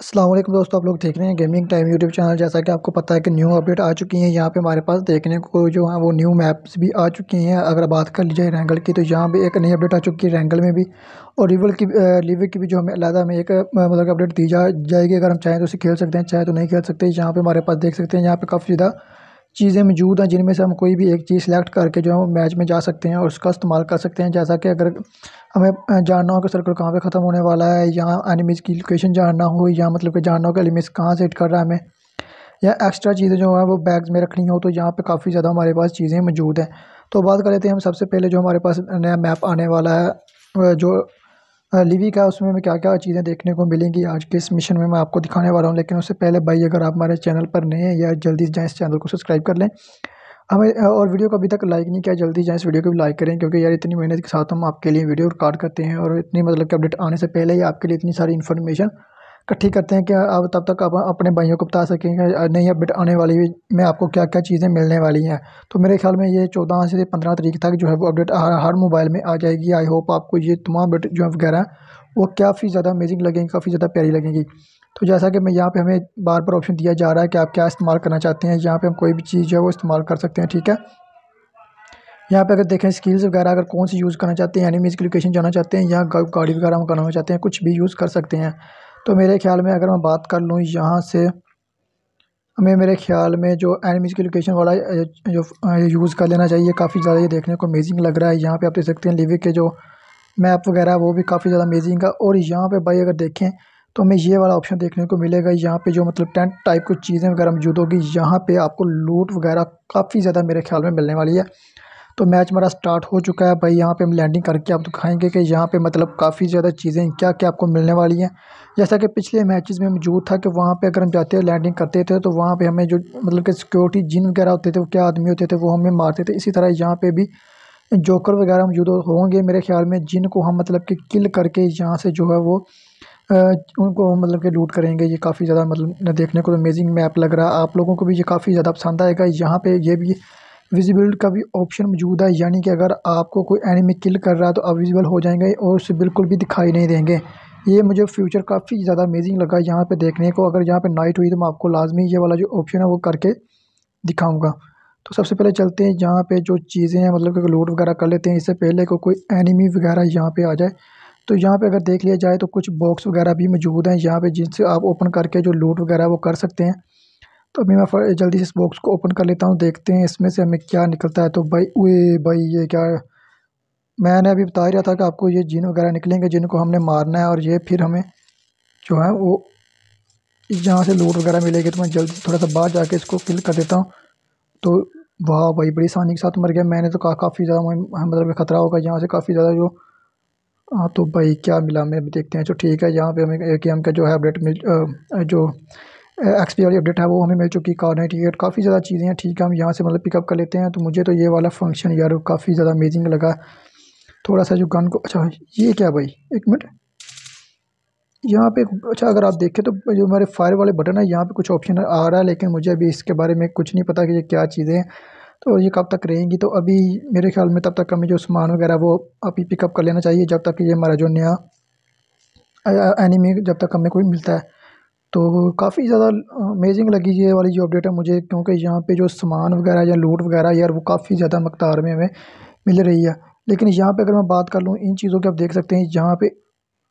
असलम दोस्तों आप लोग देख रहे हैं गेमिंग टाइम यूट्यूब चैनल जैसा कि आपको पता है कि न्यू अपडेट आ चुकी है यहाँ पे हमारे पास देखने को जो है वो न्यू मैप्स भी आ चुकी हैं अगर बात कर ली जाए रैंगल की तो यहाँ भी एक नई अपडेट आ चुकी है रैंगल में भी और रिवल की रिवल की भी जो हमें अलहदा में एक मतलब अपडेट दी जा जाएगी अगर हम चाहें तो उसे खेल सकते हैं चाहे तो नहीं खेल सकते यहाँ पर हमारे पास देख सकते हैं यहाँ पर काफ़ी ज़्यादा चीज़ें मौजूद हैं जिनमें से हम कोई भी एक चीज़ सेलेक्ट करके जो है वो मैच में जा सकते हैं और उसका इस्तेमाल कर सकते हैं जैसा कि अगर हमें जानना हो कि सर्कल कहाँ पे ख़त्म होने वाला है या एनिमीज़ की लोकेशन जानना हो या मतलब कि जानना हो कि एनिमीज़ कहाँ से हिट कर रहा है हमें या एक्स्ट्रा चीज़ें जो हैं वो बैग्स में रखनी हो तो यहाँ पर काफ़ी ज़्यादा हमारे पास चीज़ें मौजूद हैं तो बात कर लेते हैं हम सबसे पहले जो हमारे पास नया मैप आने वाला है जो लिवी का उसमें हमें क्या क्या चीज़ें देखने को मिलेंगी आज के इस मिशन में मैं आपको दिखाने वाला हूँ लेकिन उससे पहले भाई अगर आप हमारे चैनल पर नए हैं या जल्दी जाएँ इस चैनल को सब्सक्राइब कर लें हमें और वीडियो को अभी तक लाइक नहीं किया जल्दी जाएँ इस वीडियो को भी लाइक करें क्योंकि यार इतनी मेहनत के साथ हम आपके लिए वीडियो रिकॉर्ड करते हैं और इतनी मतलब कि अपडेट आने से पहले ही आपके लिए इतनी सारी इन्फॉर्मेशन इकट्ठी करते हैं कि अब तब तक आप अपने भाइयों को बता सकेंगे नहीं अब आने वाली में आपको क्या क्या चीज़ें मिलने वाली हैं तो मेरे ख्याल में ये चौदह से पंद्रह तारीख तक जो है वो अपडेट हर हर मोबाइल में आ जाएगी आई होप आपको ये तमाम अपडेट जो है वगैरह वो काफ़ी ज़्यादा अमेजिंग लगेंगी काफ़ी ज़्यादा प्यारी लगेंगी तो जैसा कि मैं यहाँ पे हमें बार बार ऑप्शन दिया जा रहा है कि आप क्या इस्तेमाल करना चाहते हैं यहाँ पे हम कोई भी चीज़ जो है वो इस्तेमाल कर सकते हैं ठीक है यहाँ पे अगर देखें स्किल्स वगैरह अगर कौन सी यूज़ करना चाहते हैं एनिमीज़ की लोकेशन जाना चाहते हैं या गाड़ी वगैरह हम करना चाहते हैं कुछ भी यूज़ कर सकते हैं तो मेरे ख़्याल में अगर मैं बात कर लूँ यहाँ से हमें मेरे ख़्याल में जो एनिमीज़ की लोकेशन वाला जो यूज़ कर लेना चाहिए काफ़ी ज़्यादा ये देखने को अमेजिंग लग रहा है यहाँ पे आप देख सकते हैं लिविक के जो मैप वगैरह वो भी काफ़ी ज़्यादा अमेजिंग है और यहाँ पे भाई अगर देखें तो हमें ये वाला ऑप्शन देखने को मिलेगा यहाँ पे जो मतलब टेंट टाइप की चीज़ें वगैरह मौजूद होगी यहाँ पे आपको लूट वगैरह काफ़ी ज़्यादा मेरे ख्याल में मिलने वाली है तो मैच हमारा स्टार्ट हो चुका है भाई यहाँ पे हम लैंडिंग करके आप दिखाएंगे कि यहाँ पे मतलब काफ़ी ज़्यादा चीज़ें क्या क्या आपको मिलने वाली हैं जैसा कि पिछले मैचेस में मौजूद था कि वहाँ पे अगर हम जाते हैं लैंडिंग करते थे तो वहाँ पे हमें जो मतलब कि सिक्योरिटी जिन वगैरह होते थे वो क्या आदमी होते थे वो हमें मारते थे इसी तरह यहाँ पर भी जोकर वगैरह मौजूद होंगे मेरे ख्याल में जिनको हम मतलब कि किल करके यहाँ से जो है वो उनको मतलब कि लूट करेंगे ये काफ़ी ज़्यादा मतलब देखने को अमेजिंग मैप लग रहा है आप लोगों को भी ये काफ़ी ज़्यादा पसंद आएगा यहाँ पे ये भी विजिबिलिटी का भी ऑप्शन मौजूद है यानी कि अगर आपको कोई एनिमी किल कर रहा है तो आप विजिबल हो जाएंगे और उससे बिल्कुल भी दिखाई नहीं देंगे ये मुझे फ्यूचर काफ़ी ज़्यादा अमेजिंग लगा यहाँ पे देखने को अगर यहाँ पे नाइट हुई तो मैं आपको लाजमी ये वाला जो ऑप्शन है वो करके दिखाऊँगा तो सबसे पहले चलते हैं यहाँ पर जो चीज़ें हैं मतलब कि लूट वगैरह कर लेते हैं इससे पहले को कोई एनिमी वगैरह यहाँ पर आ जाए तो यहाँ पे अगर देख लिया जाए तो कुछ बॉक्स वगैरह भी मौजूद हैं यहाँ पे जिनसे आप ओपन करके जो लूट वगैरह वो कर सकते हैं तो अभी मैं जल्दी से इस बॉक्स को ओपन कर लेता हूँ देखते हैं इसमें से हमें क्या निकलता है तो भाई ओ भाई ये क्या मैंने अभी बता ही रहा था कि आपको ये जिन वगैरह निकलेंगे जिनको हमने मारना है और ये फिर हमें जो है वो जहाँ से लूट वगैरह मिलेगी तो मैं जल्दी थोड़ा सा बाहर जाके इसको फिल कर देता हूँ तो वाह भाई बड़ी आसानी के साथ मर गया मैंने तो कहा काफ़ी ज़्यादा मतलब ख़तरा होगा यहाँ से काफ़ी ज़्यादा जो हाँ तो भाई क्या मिला हमें देखते हैं जो ठीक है यहाँ पे हमें ए एम का जो है अपडेट मिल जो एक्सपी वाली अपडेट है वो हमें मिल चुकी कार नाइन्टी एट काफ़ी ज़्यादा चीज़ें हैं ठीक है हम यहाँ से मतलब पिकअप कर लेते हैं तो मुझे तो ये वाला फंक्शन यार काफ़ी ज़्यादा अमेजिंग लगा थोड़ा सा जो गन को अच्छा ये क्या भाई एक मिनट यहाँ पे अच्छा अगर आप देखें तो जो हमारे फायर वाले बटन है यहाँ पे कुछ ऑप्शन आ रहा है लेकिन मुझे अभी इसके बारे में कुछ नहीं पता कि ये क्या चीज़ें हैं तो ये कब तक रहेंगी तो अभी मेरे ख्याल में तब तक हमें जो सामान वगैरह वो अभी पिकअप कर लेना चाहिए जब तक ये हमारा जो नया एनिमी जब तक हमें कोई मिलता है तो काफ़ी ज़्यादा अमेज़िंग लगी ये वाली जो अपडेट है मुझे क्योंकि यहाँ पे जो सामान वगैरह या लूट वगैरह यार वो काफ़ी ज़्यादा मकदार में हमें मिल रही है लेकिन यहाँ पे अगर मैं बात कर लूँ इन चीज़ों की आप देख सकते हैं यहाँ पे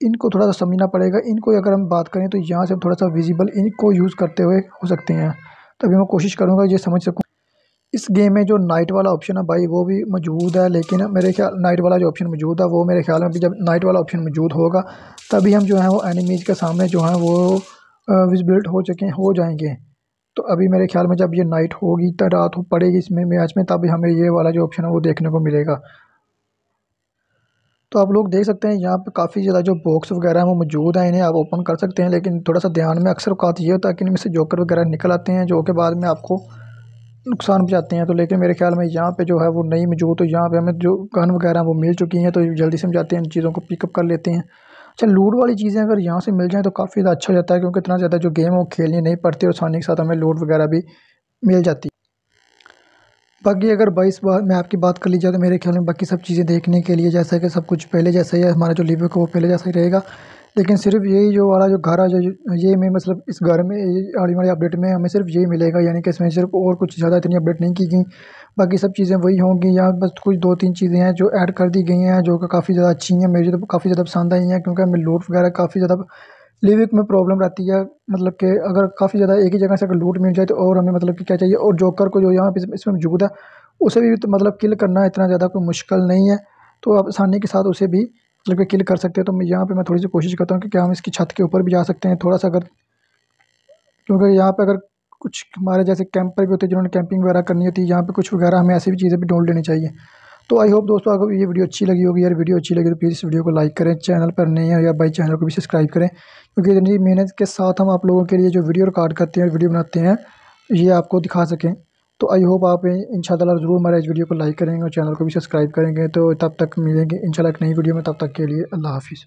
इनको थोड़ा सा समझना पड़ेगा इनको अगर हम बात करें तो यहाँ से हम थोड़ा सा विजिबल इनको यूज़ करते हुए हो सकते हैं तभी मैं कोशिश करूँगा ये समझ सकूँ इस गेम में जो नाइट वाला ऑप्शन है भाई वो भी मौजूद है लेकिन मेरे ख्याल नाइट वाला जो ऑप्शन मौजूद है वो मेरे ख्याल में जब नाइट वाला ऑप्शन मौजूद होगा तभी हम जो है वो एनिमीज़ के सामने जो है वो विज़ हो चुके हो जाएंगे तो अभी मेरे ख्याल में जब ये नाइट होगी तो रात हो पड़ेगी इसमें मैच में तब हमें ये वाला जो ऑप्शन है वो देखने को मिलेगा तो आप लोग देख सकते हैं यहाँ पे काफ़ी ज़्यादा जो बॉक्स वगैरह हैं वो मौजूद हैं इन्हें आप ओपन कर सकते हैं लेकिन थोड़ा सा ध्यान में अक्सर अवकात ये होता है कि इनमें से जोकर वगैरह निकल आते हैं जो के बाद में आपको नुकसान पहुँचाते हैं तो लेकिन मेरे ख्याल में यहाँ पे जो है वो नहीं मौजूद तो यहाँ पर हमें जो गन वगैरह वो मिल चुकी हैं तो जल्दी से हम जाते हैं इन चीज़ों को पिकअप कर लेते हैं अच्छा लूड वाली चीज़ें अगर यहाँ से मिल जाएँ तो काफ़ी ज़्यादा अच्छा हो जाता है क्योंकि इतना ज़्यादा जो गेम है वो खेलनी नहीं पड़ती और सामने के साथ हमें लूड वगैरह भी मिल जाती बाकी अगर बाईस बार में आपकी बात कर ली जाए तो मेरे ख्याल में बाकी सब चीज़ें देखने के लिए जैसा कि सब कुछ पहले जैसा ही हमारा जो लिव्यू है वो पहले जैसा ही रहेगा लेकिन सिर्फ यही जो वाला जो घर है जो ये में मतलब इस घर में ये आड़ी वाली अपडेट में हमें सिर्फ यही मिलेगा यानी कि इसमें सिर्फ और कुछ ज़्यादा इतनी अपडेट नहीं की गई बाकी सब चीज़ें वही होंगी या बस कुछ दो तीन चीज़ें हैं जो ऐड कर दी गई हैं जो कि काफ़ी ज़्यादा अच्छी हैं मेरी तो काफ़ी ज़्यादा पसंद आई हैं क्योंकि हमें लूट वगैरह काफ़ी ज़्यादा लिविक में प्रॉब्लम रहती है मतलब कि अगर काफ़ी ज़्यादा एक ही जगह से अगर लूट मिल जाए तो और हमें मतलब कि क्या चाहिए और जोकर को जो यहाँ पे इसमें मौजूद है उसे भी तो मतलब किल करना इतना ज़्यादा कोई मुश्किल नहीं है तो आप आसानी के साथ उसे भी कि क्लिक कर सकते हैं तो मैं यहाँ पे मैं थोड़ी सी कोशिश करता हूँ कि क्या हम इसकी छत के ऊपर भी जा सकते हैं थोड़ा सा अगर क्योंकि यहाँ पे अगर कुछ हमारे जैसे कैंपर भी होते हैं जिन्होंने कैंपिंग वगैरह करनी होती है यहाँ पे कुछ वगैरह हमें ऐसी भी चीज़ें भी ढूंढ लेनी चाहिए तो आई होप दोस्तों अगर ये वीडियो अच्छी लगी होगी यार वीडियो अच्छी लगी तो प्लीज़ इस वीडियो को लाइक करें चैनल पर नए हैं या भाई चैनल को भी सब्सक्राइब करें क्योंकि इतनी मेहनत के साथ हम आप लोगों के लिए जो वीडियो रिकॉर्ड करते हैं वीडियो बनाते हैं ये आपको दिखा सकें तो आई होप आप इन ज़रूर हमारे इस वीडियो को लाइक करेंगे और चैनल को भी सब्सक्राइब करेंगे तो तब तक मिलेंगे इन एक नई वीडियो में तब तक के लिए अल्लाह हाफिज़